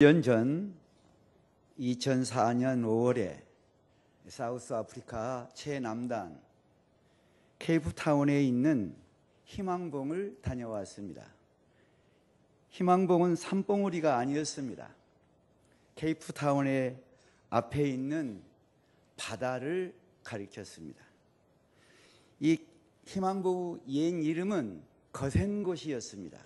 1년 전 2004년 5월에 사우스 아프리카 최남단 케이프타운에 있는 희망봉을 다녀왔습니다. 희망봉은 산봉우리가 아니었습니다. 케이프타운의 앞에 있는 바다를 가리켰습니다. 이 희망봉 옛 이름은 거센곳이었습니다.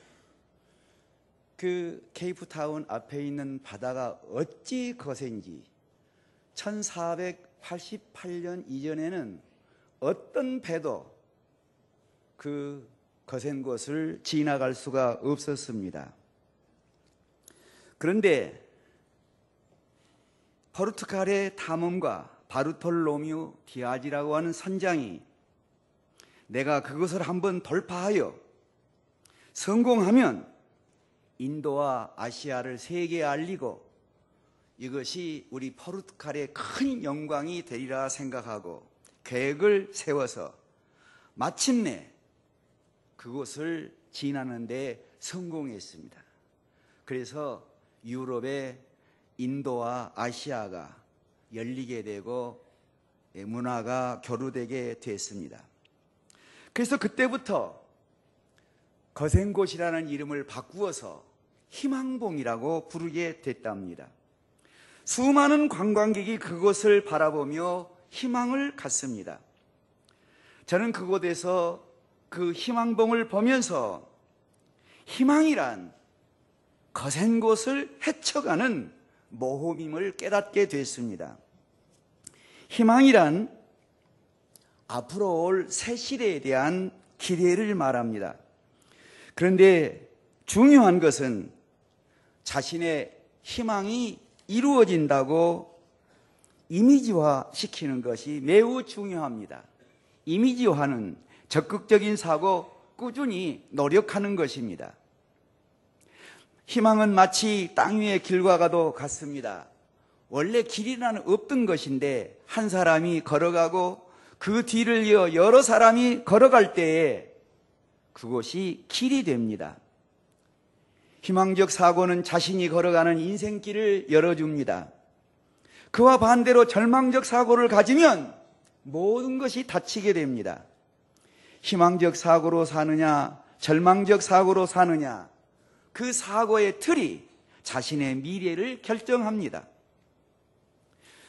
그 케이프타운 앞에 있는 바다가 어찌 거센지 1488년 이전에는 어떤 배도 그 거센 곳을 지나갈 수가 없었습니다. 그런데 포르투갈의 탐험가 바르톨로미우 디아지라고 하는 선장이 내가 그것을 한번 돌파하여 성공하면 인도와 아시아를 세계에 알리고 이것이 우리 포르투갈의 큰 영광이 되리라 생각하고 계획을 세워서 마침내 그곳을 지나는데 성공했습니다. 그래서 유럽의 인도와 아시아가 열리게 되고 예, 문화가 교류되게 됐습니다. 그래서 그때부터 거센곳이라는 이름을 바꾸어서 희망봉이라고 부르게 됐답니다. 수많은 관광객이 그곳을 바라보며 희망을 갖습니다. 저는 그곳에서 그 희망봉을 보면서 희망이란 거센 곳을 헤쳐가는 모험임을 깨닫게 됐습니다. 희망이란 앞으로 올 새 시대에 대한 기대를 말합니다. 그런데 중요한 것은 자신의 희망이 이루어진다고 이미지화 시키는 것이 매우 중요합니다. 이미지화는 적극적인 사고, 꾸준히 노력하는 것입니다. 희망은 마치 땅 위의 길과가도 같습니다. 원래 길이라는 없던 것인데 한 사람이 걸어가고 그 뒤를 이어 여러 사람이 걸어갈 때에 그것이 길이 됩니다. 희망적 사고는 자신이 걸어가는 인생길을 열어줍니다. 그와 반대로 절망적 사고를 가지면 모든 것이 다치게 됩니다. 희망적 사고로 사느냐, 절망적 사고로 사느냐, 그 사고의 틀이 자신의 미래를 결정합니다.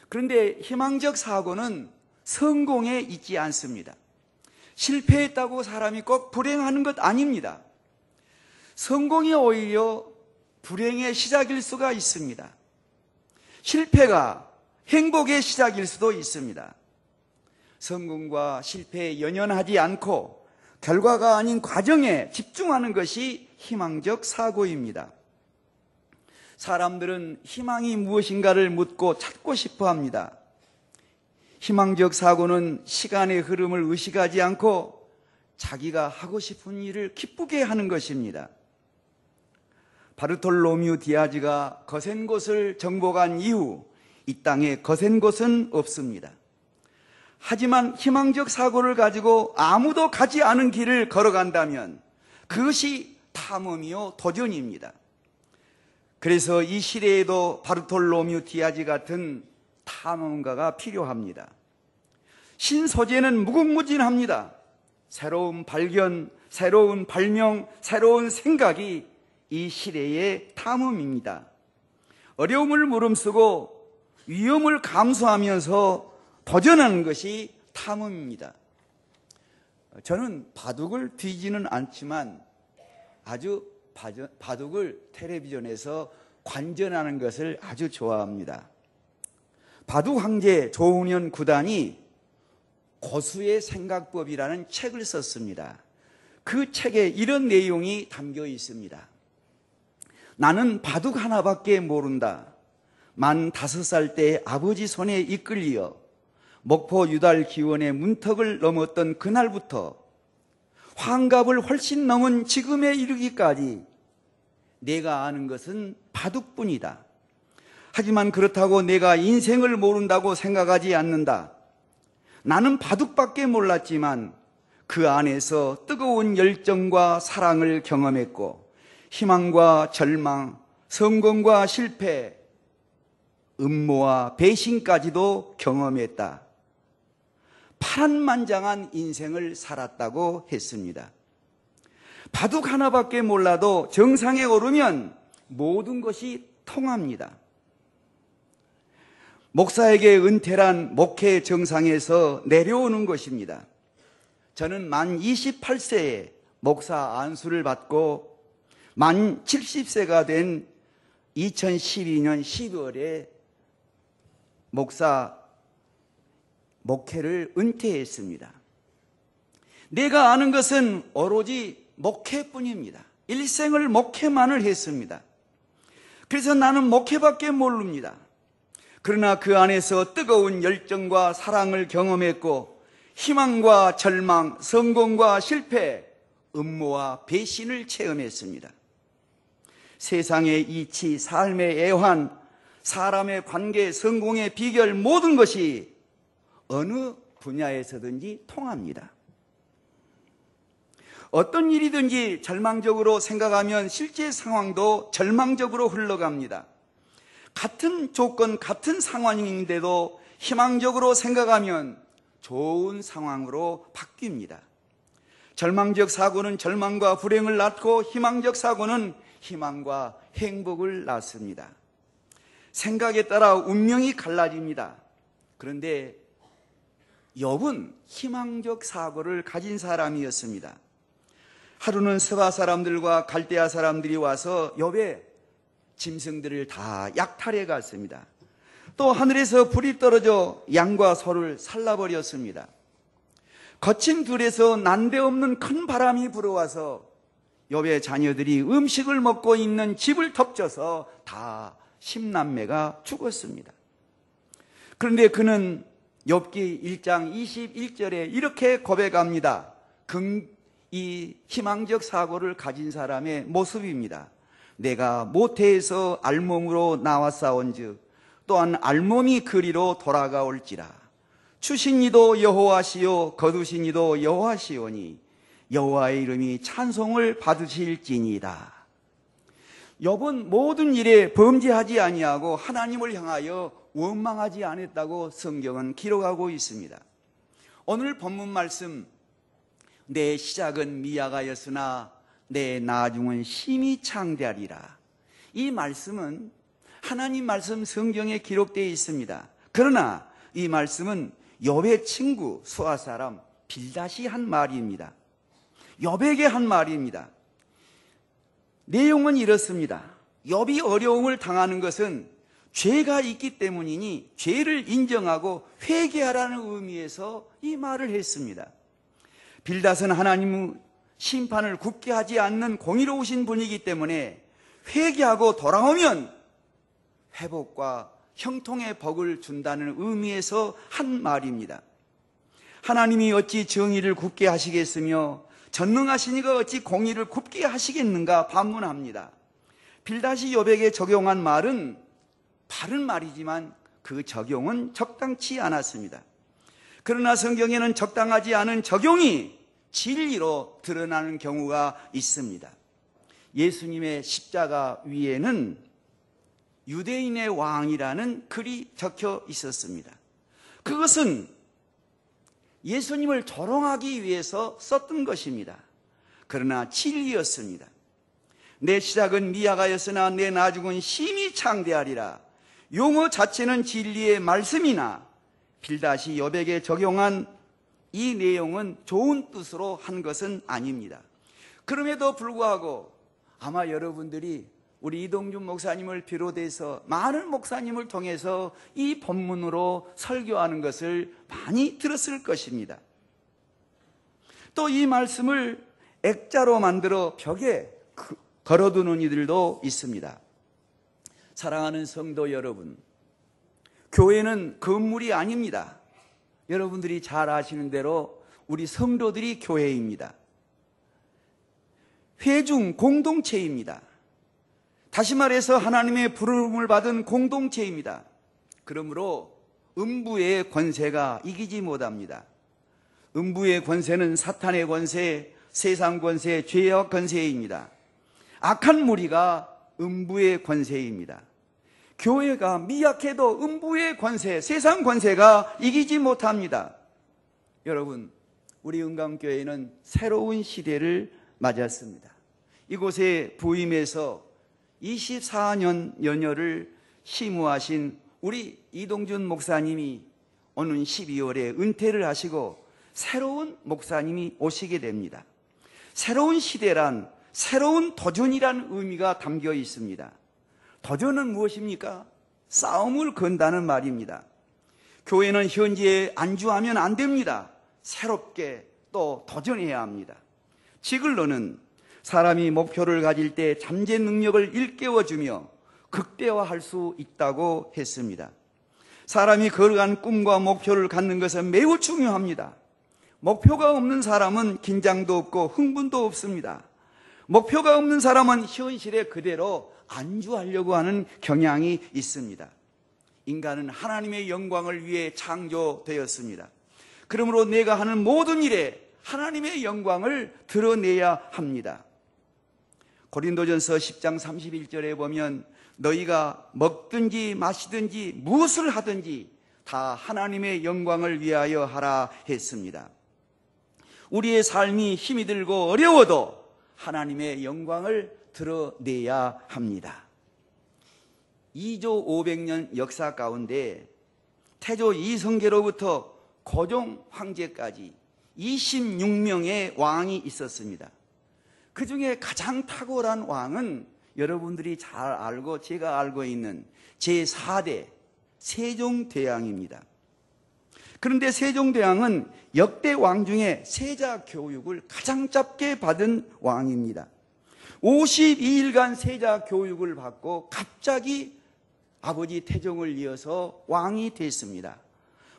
그런데 희망적 사고는 성공에 있지 않습니다. 실패했다고 사람이 꼭 불행하는 것 아닙니다. 성공이 오히려 불행의 시작일 수가 있습니다. 실패가 행복의 시작일 수도 있습니다. 성공과 실패에 연연하지 않고 결과가 아닌 과정에 집중하는 것이 희망적 사고입니다. 사람들은 희망이 무엇인가를 묻고 찾고 싶어 합니다. 희망적 사고는 시간의 흐름을 의식하지 않고 자기가 하고 싶은 일을 기쁘게 하는 것입니다. 바르톨로뮤 미 디아지가 거센 곳을 정복한 이후 이 땅에 거센 곳은 없습니다. 하지만 희망적 사고를 가지고 아무도 가지 않은 길을 걸어간다면 그것이 탐험이요 도전입니다. 그래서 이 시대에도 바르톨로뮤 미 디아지 같은 탐험가가 필요합니다. 신소재는 무궁무진합니다. 새로운 발견, 새로운 발명, 새로운 생각이 이 시대의 탐험입니다. 어려움을 무릅쓰고 위험을 감수하면서 도전하는 것이 탐험입니다. 저는 바둑을 뒤지는 않지만 아주 바둑을 텔레비전에서 관전하는 것을 아주 좋아합니다. 바둑 황제 조훈현 구단이 고수의 생각법이라는 책을 썼습니다. 그 책에 이런 내용이 담겨 있습니다. 나는 바둑 하나밖에 모른다. 만 다섯 살 때 아버지 손에 이끌리어 목포 유달 기원의 문턱을 넘었던 그날부터 환갑을 훨씬 넘은 지금에 이르기까지 내가 아는 것은 바둑뿐이다. 하지만 그렇다고 내가 인생을 모른다고 생각하지 않는다. 나는 바둑밖에 몰랐지만 그 안에서 뜨거운 열정과 사랑을 경험했고 희망과 절망, 성공과 실패, 음모와 배신까지도 경험했다. 파란만장한 인생을 살았다고 했습니다. 바둑 하나밖에 몰라도 정상에 오르면 모든 것이 통합니다. 목사에게 은퇴란 목회 정상에서 내려오는 것입니다. 저는 만 28세에 목사 안수를 받고 만 70세가 된 2012년 12월에 목사 목회를 은퇴했습니다. 내가 아는 것은 오로지 목회뿐입니다. 일생을 목회만을 했습니다. 그래서 나는 목회밖에 모릅니다. 그러나 그 안에서 뜨거운 열정과 사랑을 경험했고 희망과 절망, 성공과 실패, 음모와 배신을 체험했습니다. 세상의 이치, 삶의 애환, 사람의 관계, 성공의 비결 모든 것이 어느 분야에서든지 통합니다. 어떤 일이든지 절망적으로 생각하면 실제 상황도 절망적으로 흘러갑니다. 같은 조건, 같은 상황인데도 희망적으로 생각하면 좋은 상황으로 바뀝니다. 절망적 사고는 절망과 불행을 낳고 희망적 사고는 희망과 행복을 낳습니다. 생각에 따라 운명이 갈라집니다. 그런데 욥은 희망적 사고를 가진 사람이었습니다. 하루는 스바 사람들과 갈대아 사람들이 와서 욥의 짐승들을 다 약탈해 갔습니다. 또 하늘에서 불이 떨어져 양과 소를 살라버렸습니다. 거친 둘에서 난데없는 큰 바람이 불어와서 여의 자녀들이 음식을 먹고 있는 집을 덮쳐서 다1 0남매가 죽었습니다. 그런데 그는 엽기 1장 21절에 이렇게 고백합니다. 이 희망적 사고를 가진 사람의 모습입니다. 내가 모태에서 알몸으로 나왔사온즉 또한 알몸이 그리로 돌아가올지라. 추신이도 여호하시오 거두신이도 여호하시오니 여호와의 이름이 찬송을 받으실지니이다. 욥은 모든 일에 범죄하지 아니하고 하나님을 향하여 원망하지 않았다고 성경은 기록하고 있습니다. 오늘 본문 말씀 내 시작은 미야가였으나 내 나중은 심히 창대하리라. 이 말씀은 하나님 말씀 성경에 기록되어 있습니다. 그러나 이 말씀은 여의 친구 수아 사람 빌다시 한 말입니다. 엽에게 한 말입니다. 내용은 이렇습니다. 여비 어려움을 당하는 것은 죄가 있기 때문이니 죄를 인정하고 회개하라는 의미에서 이 말을 했습니다. 빌닷은 하나님의 심판을 굳게 하지 않는 공의로우신 분이기 때문에 회개하고 돌아오면 회복과 형통의 복을 준다는 의미에서 한 말입니다. 하나님이 어찌 정의를 굳게 하시겠으며 전능하시니가 어찌 공의를 굽게 하시겠는가 반문합니다. 빌다시 여백에 적용한 말은 바른 말이지만 그 적용은 적당치 않았습니다. 그러나 성경에는 적당하지 않은 적용이 진리로 드러나는 경우가 있습니다. 예수님의 십자가 위에는 유대인의 왕이라는 글이 적혀 있었습니다. 그것은 예수님을 조롱하기 위해서 썼던 것입니다. 그러나 진리였습니다. 내 시작은 미아가였으나 내 나중은 심히 창대하리라. 용어 자체는 진리의 말씀이나 빌다시 여백에 적용한 이 내용은 좋은 뜻으로 한 것은 아닙니다. 그럼에도 불구하고 아마 여러분들이 우리 이동준 목사님을 비롯해서 많은 목사님을 통해서 이 본문으로 설교하는 것을 많이 들었을 것입니다. 또 이 말씀을 액자로 만들어 벽에 그 걸어두는 이들도 있습니다. 사랑하는 성도 여러분, 교회는 건물이 아닙니다. 여러분들이 잘 아시는 대로 우리 성도들이 교회입니다. 회중 공동체입니다. 다시 말해서 하나님의 부름을 받은 공동체입니다. 그러므로 음부의 권세가 이기지 못합니다. 음부의 권세는 사탄의 권세, 세상 권세, 죄악 권세입니다. 악한 무리가 음부의 권세입니다. 교회가 미약해도 음부의 권세, 세상 권세가 이기지 못합니다. 여러분, 우리 은감교회는 새로운 시대를 맞았습니다. 이곳에 부임해서 24년 연여를 심무하신 우리 이동준 목사님이 오는 12월에 은퇴를 하시고 새로운 목사님이 오시게 됩니다. 새로운 시대란 새로운 도전이란 의미가 담겨 있습니다. 도전은 무엇입니까? 싸움을 건다는 말입니다. 교회는 현재에 안주하면 안 됩니다. 새롭게 또 도전해야 합니다. 지글러는 사람이 목표를 가질 때 잠재 능력을 일깨워주며 극대화할 수 있다고 했습니다. 사람이 걸어간 꿈과 목표를 갖는 것은 매우 중요합니다. 목표가 없는 사람은 긴장도 없고 흥분도 없습니다. 목표가 없는 사람은 현실에 그대로 안주하려고 하는 경향이 있습니다. 인간은 하나님의 영광을 위해 창조되었습니다. 그러므로 내가 하는 모든 일에 하나님의 영광을 드러내야 합니다. 고린도전서 10장 31절에 보면 너희가 먹든지 마시든지 무엇을 하든지 다 하나님의 영광을 위하여 하라 했습니다. 우리의 삶이 힘이 들고 어려워도 하나님의 영광을 드러내야 합니다. 2조 500년 역사 가운데 태조 이성계로부터 고종 황제까지 26명의 왕이 있었습니다. 그 중에 가장 탁월한 왕은 여러분들이 잘 알고 제가 알고 있는 제4대 세종대왕입니다. 그런데 세종대왕은 역대 왕 중에 세자 교육을 가장 짧게 받은 왕입니다. 52일간 세자 교육을 받고 갑자기 아버지 태종을 이어서 왕이 됐습니다.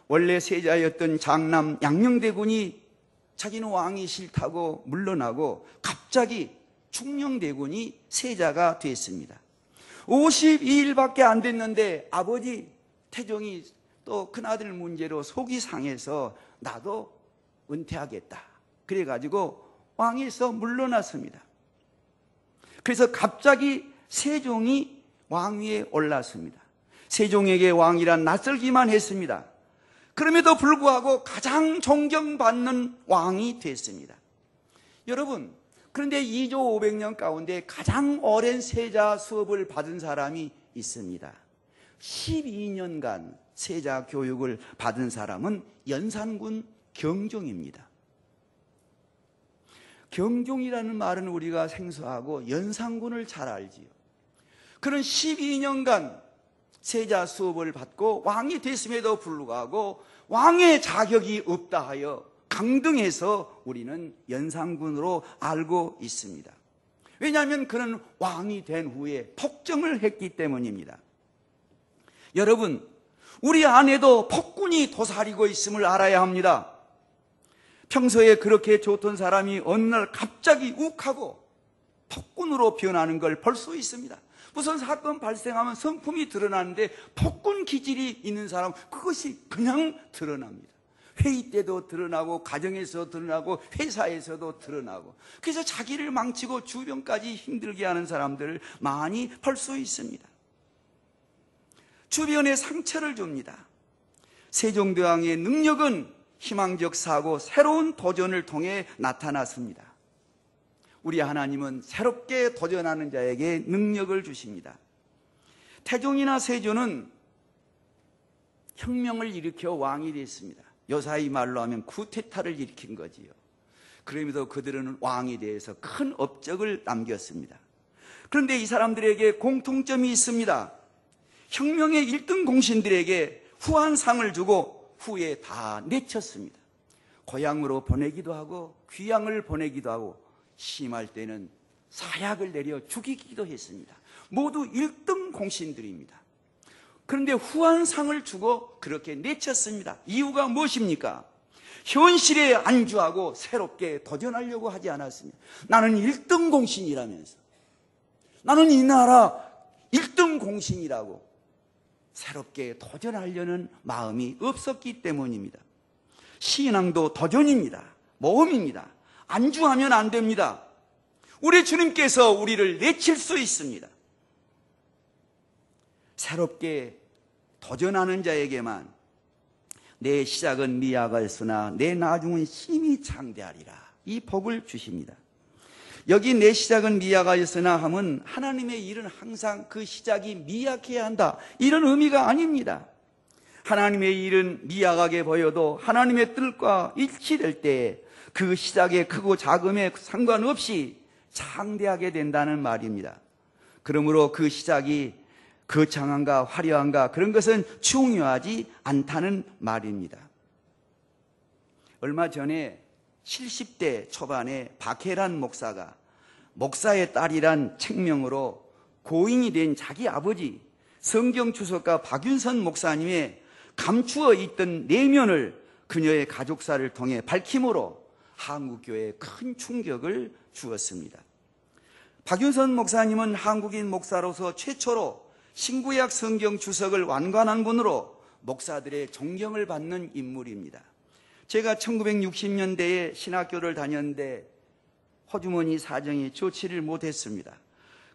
원래 세자였던 장남 양녕대군이 자기는 왕이 싫다고 물러나고 갑자기 충령대군이 세자가 되었습니다. 52일밖에 안 됐는데 아버지 태종이 또 큰아들 문제로 속이 상해서 나도 은퇴하겠다. 그래가지고 왕에서 물러났습니다. 그래서 갑자기 세종이 왕위에 올랐습니다. 세종에게 왕이란 낯설기만 했습니다. 그럼에도 불구하고 가장 존경받는 왕이 됐습니다. 여러분, 그런데 2조 500년 가운데 가장 오랜 세자 수업을 받은 사람이 있습니다. 12년간 세자 교육을 받은 사람은 연산군 경종입니다. 경종이라는 말은 우리가 생소하고 연산군을 잘 알지요. 그런 12년간 세자 수업을 받고 왕이 됐음에도 불구하고 왕의 자격이 없다 하여 강등해서 우리는 연산군으로 알고 있습니다. 왜냐하면 그는 왕이 된 후에 폭정을 했기 때문입니다. 여러분, 우리 안에도 폭군이 도사리고 있음을 알아야 합니다. 평소에 그렇게 좋던 사람이 어느 날 갑자기 욱하고 폭군으로 변하는 걸 볼 수 있습니다. 무슨 사건 발생하면 성품이 드러나는데 폭군 기질이 있는 사람 그것이 그냥 드러납니다. 회의 때도 드러나고 가정에서 드러나고 회사에서도 드러나고 그래서 자기를 망치고 주변까지 힘들게 하는 사람들을 많이 볼 수 있습니다. 주변에 상처를 줍니다. 세종대왕의 능력은 희망적 사고 새로운 도전을 통해 나타났습니다. 우리 하나님은 새롭게 도전하는 자에게 능력을 주십니다. 태종이나 세조는 혁명을 일으켜 왕이 됐습니다. 여사의 말로 하면 쿠테타를 일으킨 거지요. 그럼에도 그들은 왕에 대해서 큰 업적을 남겼습니다. 그런데 이 사람들에게 공통점이 있습니다. 혁명의 1등 공신들에게 후한 상을 주고 후에 다 내쳤습니다. 고향으로 보내기도 하고 귀양을 보내기도 하고 심할 때는 사약을 내려 죽이기도 했습니다. 모두 1등 공신들입니다. 그런데 후한상을 주고 그렇게 내쳤습니다. 이유가 무엇입니까? 현실에 안주하고 새롭게 도전하려고 하지 않았습니다. 나는 1등 공신이라면서. 나는 이 나라 1등 공신이라고 새롭게 도전하려는 마음이 없었기 때문입니다. 신앙도 도전입니다. 모험입니다. 안주하면 안 됩니다. 우리 주님께서 우리를 내칠 수 있습니다. 새롭게 도전하는 자에게만 내 시작은 미약하였으나 내 나중은 심히 창대하리라. 이 복을 주십니다. 여기 내 시작은 미약하였으나 함은 하나님의 일은 항상 그 시작이 미약해야 한다. 이런 의미가 아닙니다. 하나님의 일은 미약하게 보여도 하나님의 뜻과 일치될 때에 그 시작의 크고 작음에 상관없이 창대하게 된다는 말입니다. 그러므로 그 시작이 거창한가 그 화려한가 그런 것은 중요하지 않다는 말입니다. 얼마 전에 70대 초반에 박혜란 목사가 목사의 딸이란 책명으로 고인이 된 자기 아버지 성경추석가 박윤선 목사님의 감추어 있던 내면을 그녀의 가족사를 통해 밝힘으로 한국교회에 큰 충격을 주었습니다. 박윤선 목사님은 한국인 목사로서 최초로 신구약 성경 주석을 완관한 분으로 목사들의 존경을 받는 인물입니다. 제가 1960년대에 신학교를 다녔는데 호주머니 사정이 좋지를 못했습니다.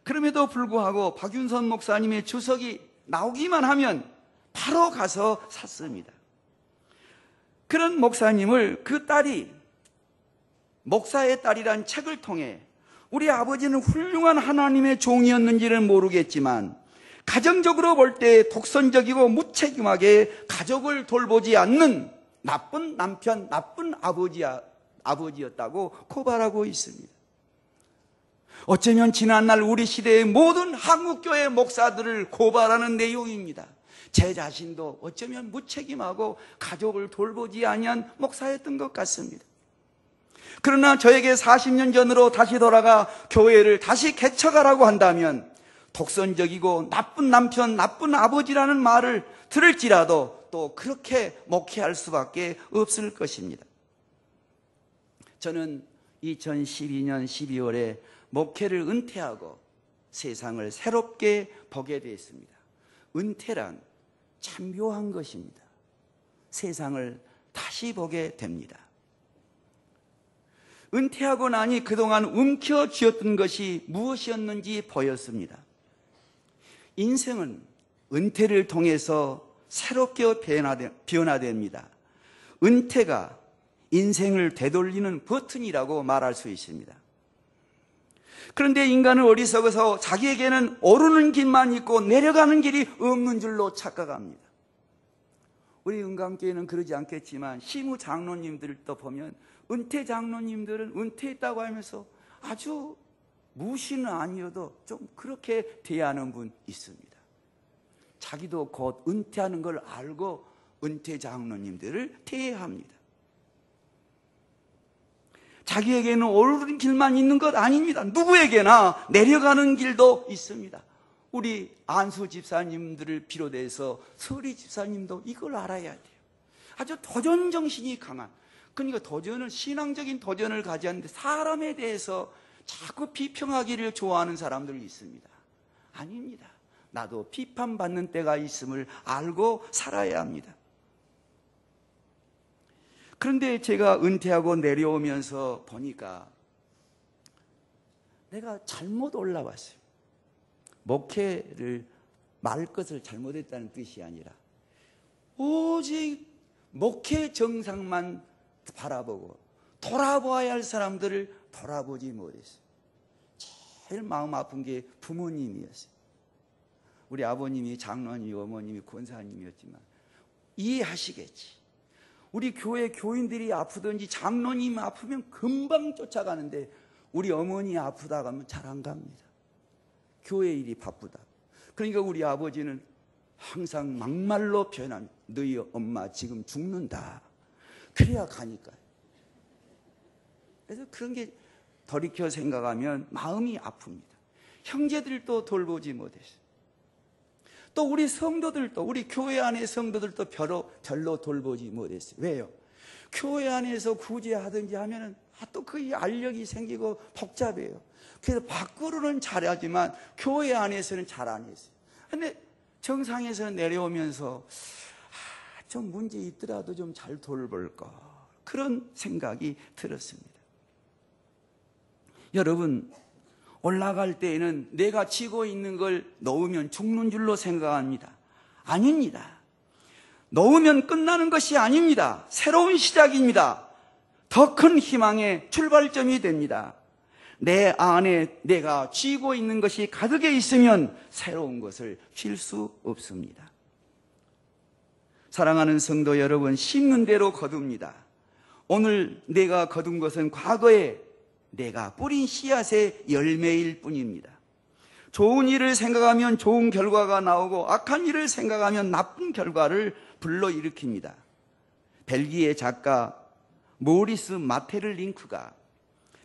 그럼에도 불구하고 박윤선 목사님의 주석이 나오기만 하면 바로 가서 샀습니다. 그런 목사님을 그 딸이 목사의 딸이란 책을 통해 우리 아버지는 훌륭한 하나님의 종이었는지를 모르겠지만 가정적으로 볼 때 독선적이고 무책임하게 가족을 돌보지 않는 나쁜 남편, 나쁜 아버지야, 아버지였다고 고발하고 있습니다. 어쩌면 지난날 우리 시대의 모든 한국교회 목사들을 고발하는 내용입니다. 제 자신도 어쩌면 무책임하고 가족을 돌보지 않니한 목사였던 것 같습니다. 그러나 저에게 40년 전으로 다시 돌아가 교회를 다시 개척하라고 한다면 독선적이고 나쁜 남편, 나쁜 아버지라는 말을 들을지라도 또 그렇게 목회할 수밖에 없을 것입니다. 저는 2012년 12월에 목회를 은퇴하고 세상을 새롭게 보게 되었습니다. 은퇴란 참 묘한 것입니다. 세상을 다시 보게 됩니다. 은퇴하고 나니 그동안 움켜 쥐었던 것이 무엇이었는지 보였습니다. 인생은 은퇴를 통해서 새롭게 변화됩니다. 은퇴가 인생을 되돌리는 버튼이라고 말할 수 있습니다. 그런데 인간은 어리석어서 자기에게는 오르는 길만 있고 내려가는 길이 없는 줄로 착각합니다. 우리 은감교회는 그러지 않겠지만 시무 장로님들도 보면 은퇴 장로님들은 은퇴했다고 하면서 아주 무신은 아니어도 좀 그렇게 대하는 분 있습니다. 자기도 곧 은퇴하는 걸 알고 은퇴 장로님들을 대합니다. 자기에게는 오르는 길만 있는 것 아닙니다. 누구에게나 내려가는 길도 있습니다. 우리 안수 집사님들을 비롯해서 서리 집사님도 이걸 알아야 돼요. 아주 도전 정신이 강한 그러니까 도전을 신앙적인 도전을 가지 않는데 사람에 대해서 자꾸 비평하기를 좋아하는 사람들이 있습니다. 아닙니다. 나도 비판받는 때가 있음을 알고 살아야 합니다. 그런데 제가 은퇴하고 내려오면서 보니까 내가 잘못 올라왔어요. 목회를 말 것을 잘못했다는 뜻이 아니라 오직 목회 정상만 바라보고 돌아보아야 할 사람들을 돌아보지 못했어요. 제일 마음 아픈 게 부모님이었어요. 우리 아버님이 장로님, 이 어머님이 권사님이었지만 이해하시겠지. 우리 교회 교인들이 아프든지 장로님 아프면 금방 쫓아가는데 우리 어머니 아프다 가면 잘 안 갑니다. 교회 일이 바쁘다. 그러니까 우리 아버지는 항상 막말로 표현한 너희 엄마 지금 죽는다. 그래야 가니까요. 그래서 그런 게 돌이켜 생각하면 마음이 아픕니다. 형제들도 돌보지 못했어요. 또 우리 성도들도 우리 교회 안의 성도들도 별로, 별로 돌보지 못했어요. 왜요? 교회 안에서 구제하든지 하면은 아, 또그 알력이 생기고 복잡해요. 그래서 밖으로는 잘하지만 교회 안에서는 잘 안 했어요. 근데 정상에서 내려오면서 좀 문제 있더라도 좀 잘 돌볼 것. 그런 생각이 들었습니다. 여러분, 올라갈 때에는 내가 지고 있는 걸 넣으면 죽는 줄로 생각합니다. 아닙니다. 넣으면 끝나는 것이 아닙니다. 새로운 시작입니다. 더 큰 희망의 출발점이 됩니다. 내 안에 내가 쥐고 있는 것이 가득해 있으면 새로운 것을 쉴수 없습니다. 사랑하는 성도 여러분, 심는 대로 거둡니다. 오늘 내가 거둔 것은 과거에 내가 뿌린 씨앗의 열매일 뿐입니다. 좋은 일을 생각하면 좋은 결과가 나오고 악한 일을 생각하면 나쁜 결과를 불러일으킵니다. 벨기에 작가 모리스 마테를 링크가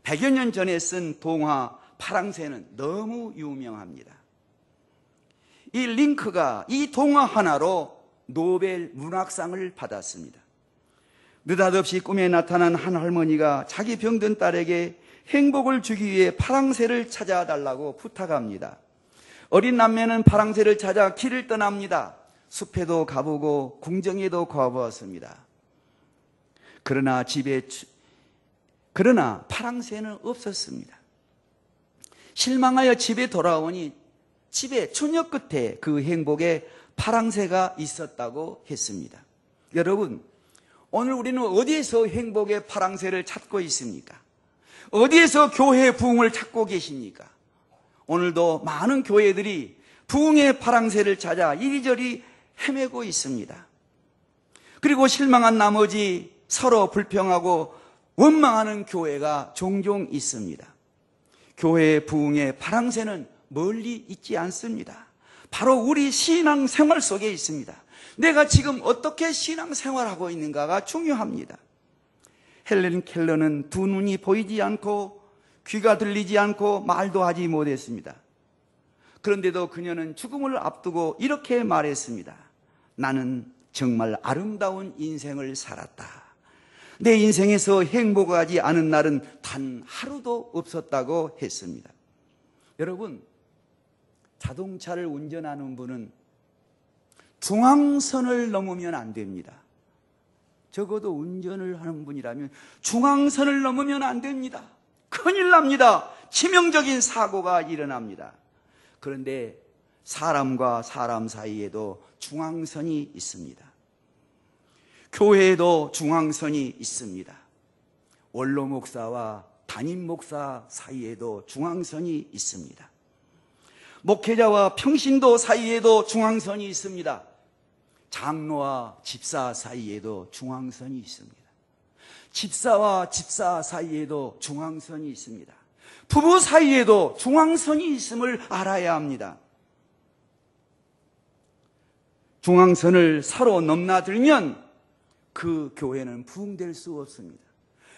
100여 년 전에 쓴 동화 파랑새는 너무 유명합니다. 이 링크가 이 동화 하나로 노벨 문학상을 받았습니다. 느닷없이 꿈에 나타난 한 할머니가 자기 병든 딸에게 행복을 주기 위해 파랑새를 찾아달라고 부탁합니다. 어린 남매는 파랑새를 찾아 길을 떠납니다. 숲에도 가보고 궁정에도 가보았습니다. 그러나 집에 그러나 파랑새는 없었습니다. 실망하여 집에 돌아오니 집에 초녀 끝에 그 행복에 파랑새가 있었다고 했습니다. 여러분, 오늘 우리는 어디에서 행복의 파랑새를 찾고 있습니까? 어디에서 교회의 부흥을 찾고 계십니까? 오늘도 많은 교회들이 부흥의 파랑새를 찾아 이리저리 헤매고 있습니다. 그리고 실망한 나머지 서로 불평하고 원망하는 교회가 종종 있습니다. 교회의 부흥의 파랑새는 멀리 있지 않습니다. 바로 우리 신앙 생활 속에 있습니다. 내가 지금 어떻게 신앙 생활하고 있는가가 중요합니다. 헬렌 켈러는 두 눈이 보이지 않고 귀가 들리지 않고 말도 하지 못했습니다. 그런데도 그녀는 죽음을 앞두고 이렇게 말했습니다. 나는 정말 아름다운 인생을 살았다. 내 인생에서 행복하지 않은 날은 단 하루도 없었다고 했습니다. 여러분, 자동차를 운전하는 분은 중앙선을 넘으면 안 됩니다. 적어도 운전을 하는 분이라면 중앙선을 넘으면 안 됩니다. 큰일 납니다. 치명적인 사고가 일어납니다. 그런데 사람과 사람 사이에도 중앙선이 있습니다. 교회에도 중앙선이 있습니다. 원로 목사와 담임 목사 사이에도 중앙선이 있습니다. 목회자와 평신도 사이에도 중앙선이 있습니다. 장로와 집사 사이에도 중앙선이 있습니다. 집사와 집사 사이에도 중앙선이 있습니다. 부부 사이에도 중앙선이 있음을 알아야 합니다. 중앙선을 서로 넘나들면 그 교회는 부흥될 수 없습니다.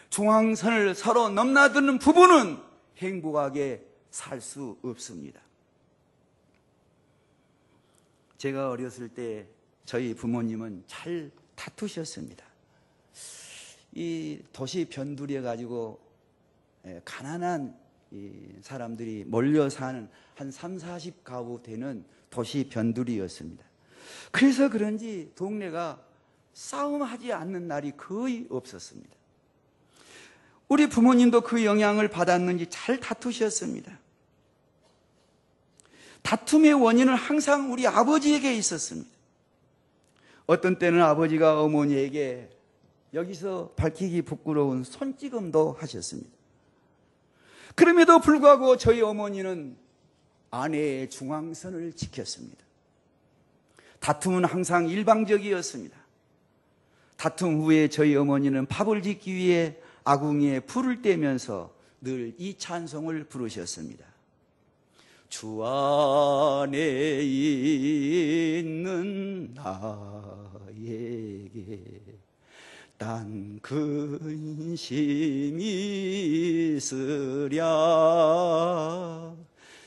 중앙선을 서로 넘나드는 부부는 행복하게 살 수 없습니다. 제가 어렸을 때 저희 부모님은 잘 다투셨습니다. 이 도시 변두리에 가지고 예, 가난한 사람들이 몰려 사는 한 3, 40 가구 되는 도시 변두리였습니다. 그래서 그런지 동네가 싸움하지 않는 날이 거의 없었습니다. 우리 부모님도 그 영향을 받았는지 잘 다투셨습니다. 다툼의 원인은 항상 우리 아버지에게 있었습니다. 어떤 때는 아버지가 어머니에게 여기서 밝히기 부끄러운 손찌검도 하셨습니다. 그럼에도 불구하고 저희 어머니는 아내의 중앙선을 지켰습니다. 다툼은 항상 일방적이었습니다. 다툼 후에 저희 어머니는 밥을 짓기 위해 아궁이에 불을 떼면서 늘 이 찬송을 부르셨습니다. 주 안에 있는 나에게 딴 근심이 있으랴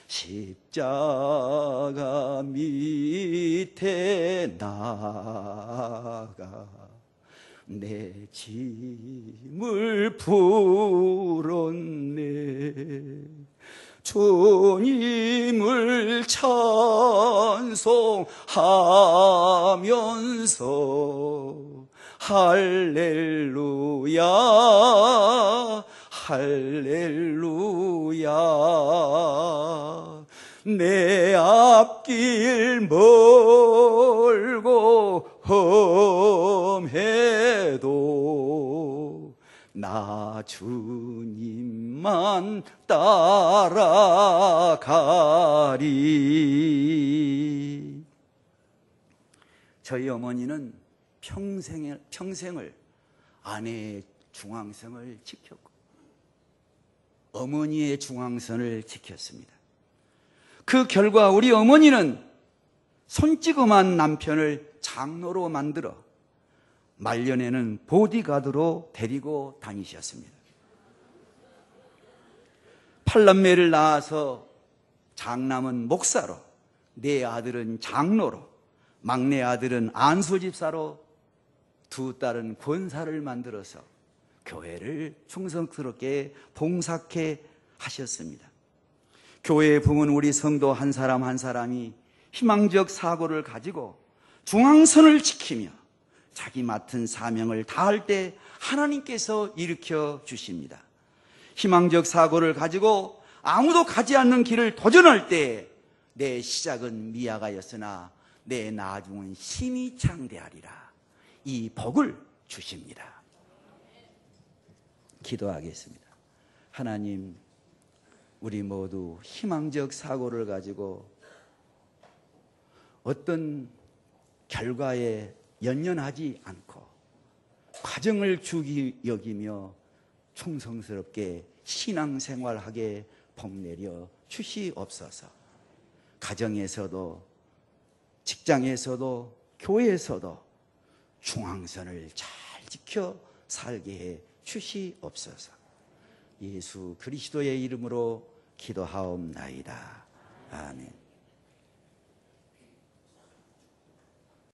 십자가 밑에 나가 내 짐을 풀었네 주님을 찬송하면서 할렐루야 할렐루야 내 앞길 멀고 험해도 나 주님만 따라가리. 저희 어머니는 평생을, 평생을 아내의 중앙선을 지켰고, 어머니의 중앙선을 지켰습니다. 그 결과 우리 어머니는 손찌그만 남편을 장로로 만들어 말년에는 보디가드로 데리고 다니셨습니다. 팔남매를 낳아서 장남은 목사로, 내 네 아들은 장로로, 막내 아들은 안수집사로, 두 딸은 권사를 만들어서 교회를 충성스럽게 봉사케 하셨습니다. 교회의 부은 우리 성도 한 사람 한 사람이 희망적 사고를 가지고 중앙선을 지키며 자기 맡은 사명을 다할 때 하나님께서 일으켜 주십니다. 희망적 사고를 가지고 아무도 가지 않는 길을 도전할 때 내 시작은 미아가였으나 내 나중은 신이 창대하리라. 이 복을 주십니다. 기도하겠습니다. 하나님, 우리 모두 희망적 사고를 가지고 어떤 결과에 연연하지 않고 과정을 주기 여기며 충성스럽게 신앙생활하게 복 내려 주시옵소서. 가정에서도 직장에서도 교회에서도 중앙선을 잘 지켜 살게 해 주시옵소서. 예수 그리스도의 이름으로 기도하옵나이다. 아멘.